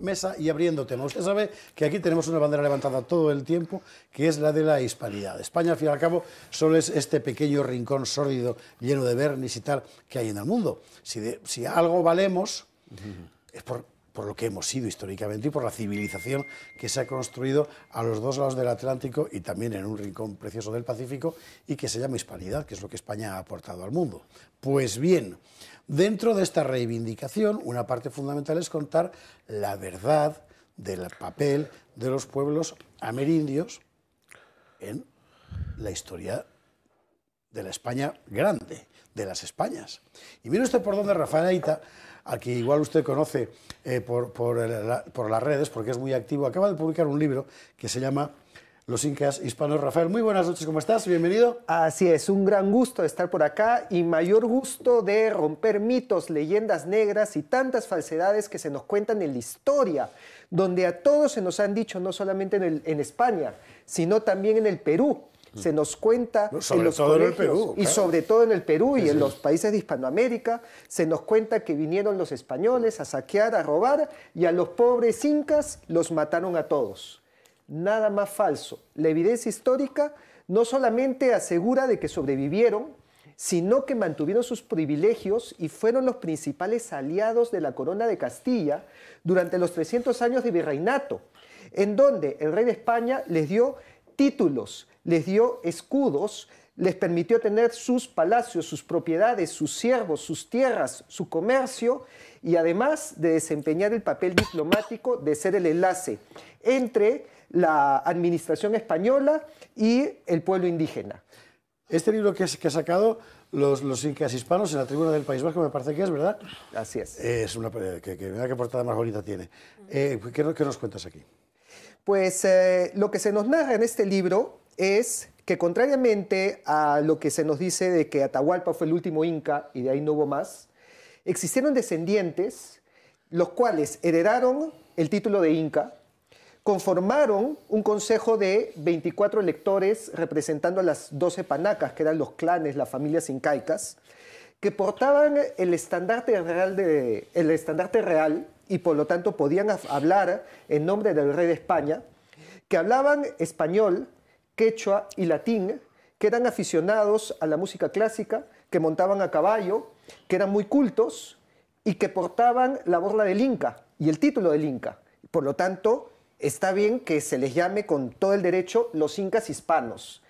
mesa y abriendo tema. Usted sabe que aquí tenemos una bandera levantada todo el tiempo, que es la de la hispanidad. España, al fin y al cabo, solo es este pequeño rincón sórdido, lleno de vernis y tal, que hay en el mundo. Si, algo valemos, es por lo que hemos sido históricamente y por la civilización que se ha construido a los dos lados del Atlántico y también en un rincón precioso del Pacífico y que se llama hispanidad, que es lo que España ha aportado al mundo. Pues bien, Dentro de esta reivindicación, una parte fundamental es contar la verdad del papel de los pueblos amerindios en la historia de la España grande, de las Españas. Y mire usted por dónde Rafael Aita, a quien igual usted conoce eh, eh, por las redes, porque es muy activo, acaba de publicar un libro que se llama los incas hispanos. Rafael, muy buenas noches, ¿cómo estás? Bienvenido. Así es, un gran gusto estar por acá y mayor gusto de romper mitos, leyendas negras y tantas falsedades que se nos cuentan en la historia, donde a todos se nos han dicho, no solamente en, España, sino también en el Perú, se nos cuenta en los Perú, y sobre todo en el Perú y en los países de Hispanoamérica se nos cuenta que vinieron los españoles a saquear, a robar y a los pobres incas los mataron a todos nada más falso. La evidencia histórica no solamente asegura de que sobrevivieron, sino que mantuvieron sus privilegios y fueron los principales aliados de la corona de Castilla durante los 300 años de virreinato, en donde el rey de España les dio títulos, les dio escudos, les permitió tener sus palacios, sus propiedades, sus siervos, sus tierras, su comercio y además de desempeñar el papel diplomático de ser el enlace entre la administración española y el pueblo indígena. Este libro que, que ha sacado los, incas hispanos en la tribuna del País Vasco, me parece que es, ¿verdad? Así es. es una eh, que, que, mira portada más bonita tiene. Eh, ¿qué, nos cuentas aquí? Pues eh, lo que se nos narra en este libro es que contrariamente a lo que se nos dice de que Atahualpa fue el último inca y de ahí no hubo más, existieron descendientes los cuales heredaron el título de Inca, conformaron un consejo de 24 electores representando a las 12 panacas, que eran los clanes, las familias incaicas, que portaban el estandarte real, el estandarte real y por lo tanto podían hablar en nombre del rey de España, que hablaban español, quechua y latín, que eran aficionados a la música clásica, que montaban a caballo, que eran muy cultos y que portaban la borla del Inca y el título del Inca. Por lo tanto, está bien que se les llame con todo el derecho los incas hispanos,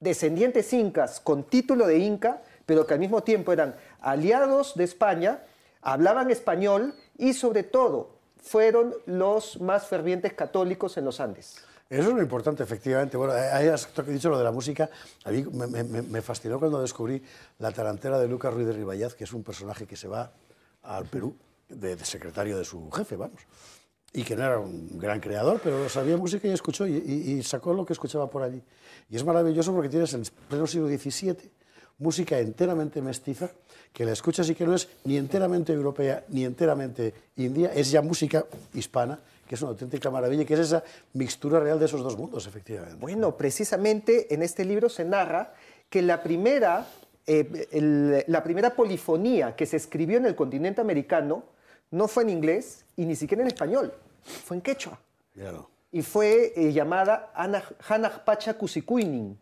descendientes incas con título de inca, pero que al mismo tiempo eran aliados de España, hablaban español y sobre todo fueron los más fervientes católicos en los Andes. Eso es lo importante, efectivamente. Bueno, eh, hay dicho lo de la música. A mí me, fascinó cuando descubrí la tarantela de Lucas Ruiz de Ribayaz, que es un personaje que se va al Perú de, secretario de su jefe, vamos. Y que no era un gran creador, pero sabía música y escuchó y, sacó lo que escuchaba por allí. Y es maravilloso porque tienes en pleno siglo XVII música enteramente mestiza, que la escuchas y que no es ni enteramente europea ni enteramente india, es ya música hispana que es una auténtica maravilla que es esa mixtura real de esos dos mundos, efectivamente. Bueno, precisamente en este libro se narra que la primera, eh, la primera polifonía que se escribió en el continente americano no fue en inglés y ni siquiera en español, fue en quechua. Y fue eh, llamada Hanajpacha Pacha Kusikuinin,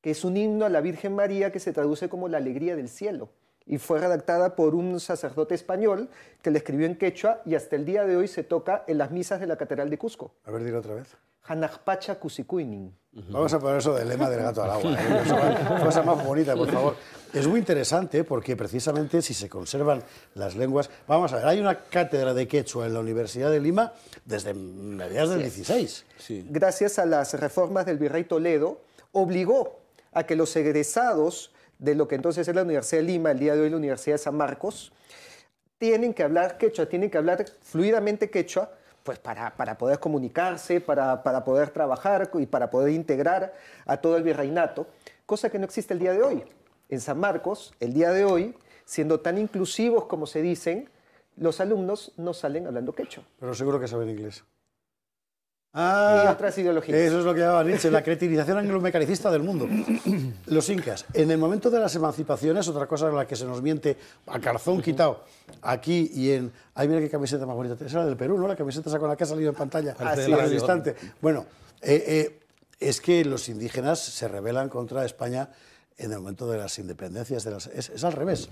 que es un himno a la Virgen María que se traduce como la alegría del cielo y fue redactada por un sacerdote español que la escribió en quechua y hasta el día de hoy se toca en las misas de la Catedral de Cusco. A ver, dilo otra vez. Hanajpacha kusikuinin. Vamos a poner eso del lema del gato al agua. ¿eh? Cosa más bonita, por favor. Es muy interesante porque precisamente si se conservan las lenguas... Vamos a ver, hay una cátedra de quechua en la Universidad de Lima desde mediados del 16. Gracias a las reformas del virrey Toledo, obligó a que los egresados de lo que entonces es la Universidad de Lima, el día de hoy la Universidad de San Marcos, tienen que hablar quechua, tienen que hablar fluidamente quechua, pues para, poder comunicarse, para, para poder trabajar y para poder integrar a todo el virreinato, cosa que no existe el día de hoy. En San Marcos, el día de hoy, siendo tan inclusivos como se dicen, los alumnos no salen hablando quechua. Pero seguro que saben inglés. Ah, y otras ideologías. Eso es lo que llamaba Nietzsche, la cretinización anglomecanicista del mundo. Los incas, en el momento de las emancipaciones, otra cosa en la que se nos miente a carzón quitado, aquí y en... Ay, mira qué camiseta más bonita. es la del Perú, ¿no? La camiseta esa con la que ha salido en pantalla. ah, instante. Bueno, eh, eh, es que los indígenas se rebelan contra España en el momento de las independencias. De las, es, es al revés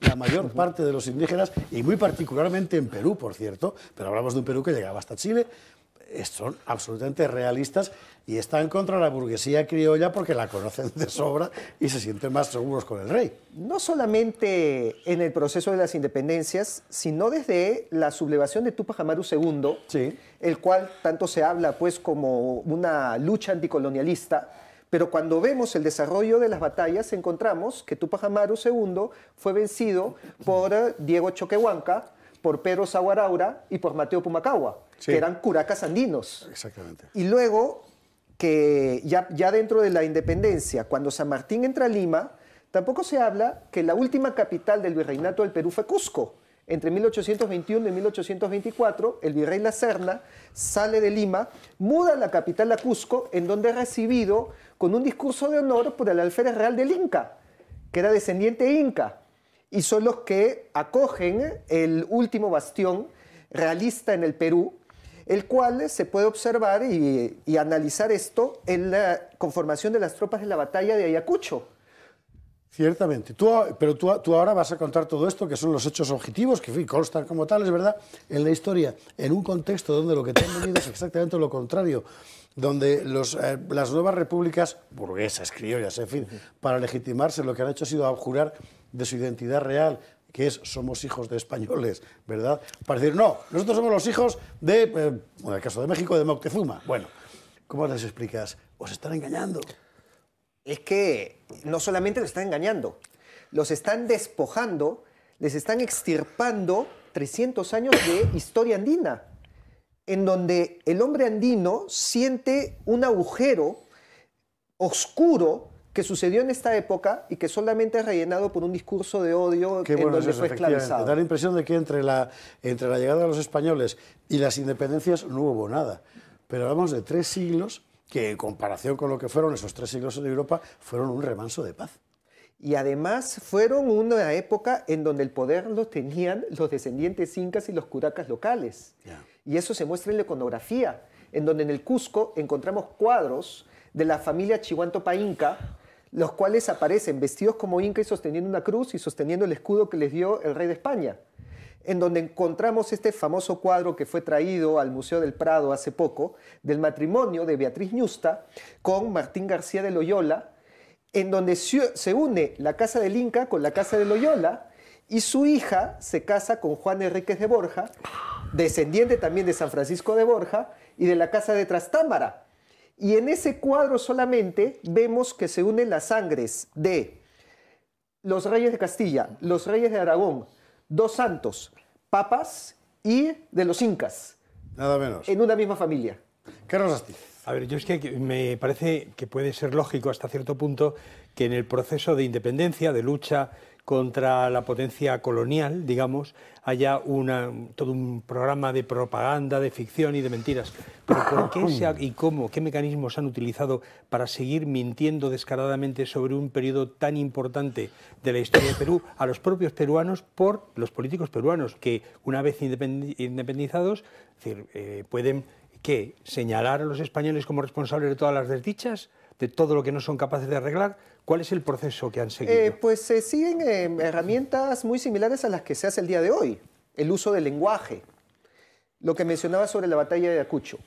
la mayor parte de los indígenas, y muy particularmente en Perú, por cierto, pero hablamos de un Perú que llegaba hasta Chile, son absolutamente realistas y están contra la burguesía criolla porque la conocen de sobra y se sienten más seguros con el rey. No solamente en el proceso de las independencias, sino desde la sublevación de Tupac Amaru II, el cual tanto se habla pues como una lucha anticolonialista, pero cuando vemos el desarrollo de las batallas encontramos que Tupac Amaru II fue vencido por Diego Choquehuanca, por Pedro Zaguaraura y por Mateo Pumacagua que eran curacas andinos. Exactamente. Y luego, que ya, ya dentro de la independencia, cuando San Martín entra a Lima, tampoco se habla que la última capital del virreinato del Perú fue Cusco. Entre 1821 y 1824, el virrey La Serna sale de Lima, muda la capital a Cusco, en donde es recibido con un discurso de honor por el alférez real del Inca, que era descendiente inca, y son los que acogen el último bastión realista en el Perú, el cual eh, se puede observar y, analizar esto en la conformación de las tropas en la batalla de Ayacucho. Ciertamente. Ah, pero ah, tú, ahora vas a contar todo esto, que son los hechos objetivos, que constan como tales, ¿verdad? En la historia, en un contexto donde lo que te han venido es exactamente lo contrario, donde eh, las nuevas repúblicas, burguesas, criollas, en fin, para legitimarse, lo que han hecho ha sido abjurar de su identidad real, que es somos hijos de españoles, ¿verdad? Para decir, no, nosotros somos los hijos de, eh, en el caso de México, de Moctezuma. Bueno, ¿cómo les explicas? Os están engañando. Es que no solamente los están engañando, los están despojando, les están extirpando 300 años de historia andina, en donde el hombre andino siente un agujero oscuro que sucedió en esta época y que solamente es rellenado por un discurso de odio en donde fue esclavizado. Da la impresión de que entre la, entre la llegada de los españoles y las independencias no hubo nada. Pero hablamos de tres siglos que en comparación con lo que fueron esos tres siglos en Europa fueron un remanso de paz. Y además fueron una época en donde el poder lo tenían los descendientes incas y los curacas locales. Y eso se muestra en la iconografía, en donde en el Cusco encontramos cuadros de la familia Chihuantopa Inca los cuales aparecen vestidos como inca y sosteniendo una cruz y sosteniendo el escudo que les dio el rey de España, en donde encontramos este famoso cuadro que fue traído al Museo del Prado hace poco, del matrimonio de Beatriz Ñusta con Martín García de Loyola, en donde se une la casa del Inca con la casa de Loyola, y su hija se casa con Juan Enríquez de Borja, descendiente también de San Francisco de Borja y de la casa de Trastámara, y en ese cuadro solamente vemos que se unen las sangres de los reyes de Castilla, los reyes de Aragón, dos santos, papas y de los incas. Nada menos. En una misma familia. Carlos Astiz. A ver, yo es que me parece que puede ser lógico hasta cierto punto que en el proceso de independencia, de lucha contra la potencia colonial, digamos, haya todo un programa de propaganda, de ficción y de mentiras. ¿Pero por qué y cómo, qué mecanismos han utilizado para seguir mintiendo descaradamente sobre un periodo tan importante de la historia de Perú a los propios peruanos por los políticos peruanos, que una vez independizados eh, pueden señalar a los españoles como responsables de todas las desdichas? de todo lo que no son capaces de arreglar. ¿Cuál es el proceso que han eh, seguido? pues se eh, siguen eh, herramientas muy similares a las que se hace el día de hoy. El uso del lenguaje. Lo que mencionaba sobre la batalla de Ayacucho.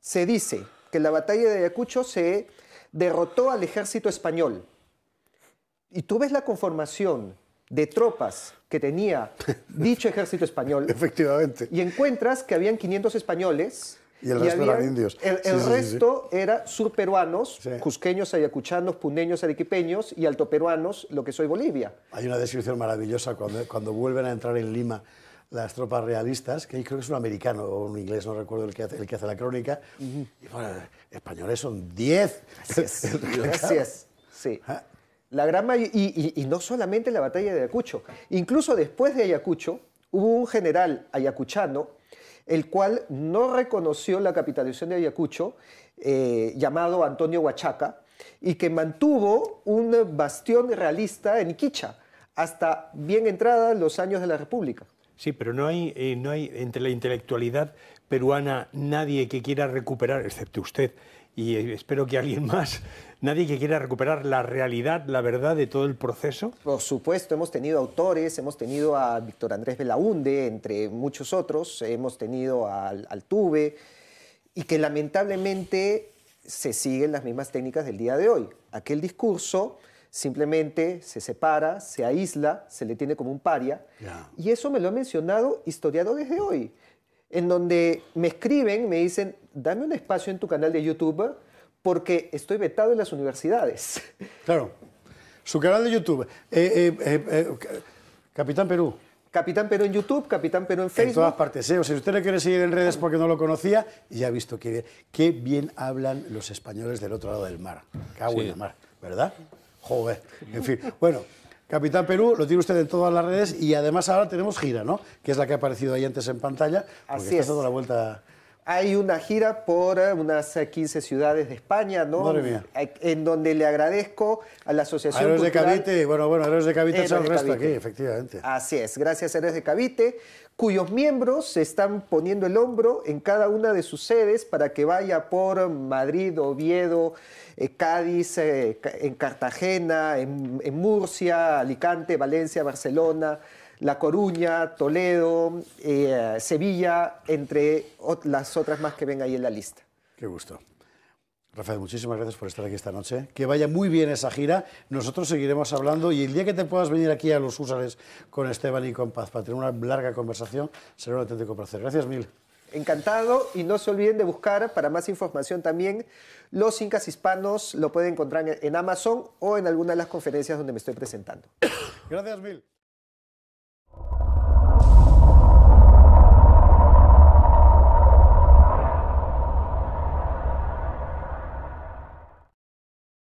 Se dice que la batalla de Ayacucho se derrotó al ejército español. Y tú ves la conformación de tropas que tenía dicho ejército español. Efectivamente. Y encuentras que habían 500 españoles, y el resto eran indios. El, resto era surperuanos, cusqueños, ayacuchanos, puneños, arequipeños y altoperuanos, lo que soy Bolivia. Hay una descripción maravillosa cuando, vuelven a entrar en Lima las tropas realistas, que creo que es un americano o un inglés, no recuerdo el que hace, la crónica. bueno, españoles son 10. Gracias. Sí. Ah. La y, y, no solamente la batalla de Ayacucho. Incluso después de Ayacucho, hubo un general ayacuchano el cual no reconoció la capitalización de Ayacucho, eh, llamado Antonio Huachaca, y que mantuvo un bastión realista en Iquicha hasta bien entrada los años de la República. Sí, pero no hay, eh, no hay entre la intelectualidad peruana nadie que quiera recuperar, excepto usted, y eh, espero que alguien más, nadie que quiera recuperar la realidad, la verdad de todo el proceso? Por supuesto, hemos tenido autores, hemos tenido a Víctor Andrés Belaunde, entre muchos otros, hemos tenido al, Tuve, y que lamentablemente se siguen las mismas técnicas del día de hoy. Aquel discurso simplemente se separa, se aísla, se le tiene como un paria, y eso me lo ha mencionado historiadores de hoy en donde me escriben, me dicen, dame un espacio en tu canal de YouTube porque estoy vetado en las universidades. Claro, su canal de YouTube. Eh, eh, eh, Capitán Perú. Capitán Perú en YouTube, Capitán Perú en Facebook. En todas partes, ¿eh? O sea, si usted le quiere seguir en redes porque no lo conocía, ya ha visto que, qué bien hablan los españoles del otro lado del mar. Cago en mar, ¿verdad? Joder, en fin. Bueno, Capitán Perú, lo tiene usted en todas las redes y además ahora tenemos gira, ¿no? Que es la que ha aparecido ahí antes en pantalla, Así es. la vuelta hay una gira por eh, unas 15 eh, ciudades de España, ¿no? Eh, en donde le agradezco a la Asociación Héroes de Cavite, bueno, bueno, Héroes de Cavite es el resto aquí, efectivamente. Así es, gracias a Héroes de Cavite, cuyos miembros se están poniendo el hombro en cada una de sus sedes para que vaya por Madrid, Oviedo, Cádiz, en Cartagena, en Murcia, Alicante, Valencia, Barcelona, la Coruña, Toledo, eh, Sevilla, entre las otras más que ven ahí en la lista. Qué gusto. Rafael, muchísimas gracias por estar aquí esta noche. Que vaya muy bien esa gira. Nosotros seguiremos hablando y el día que te puedas venir aquí a los Húsares con Esteban y con Paz para tener una larga conversación, será un auténtico placer. Gracias mil. Encantado y no se olviden de buscar para más información también Los Incas Hispanos. Lo pueden encontrar en Amazon o en alguna de las conferencias donde me estoy presentando. Gracias mil.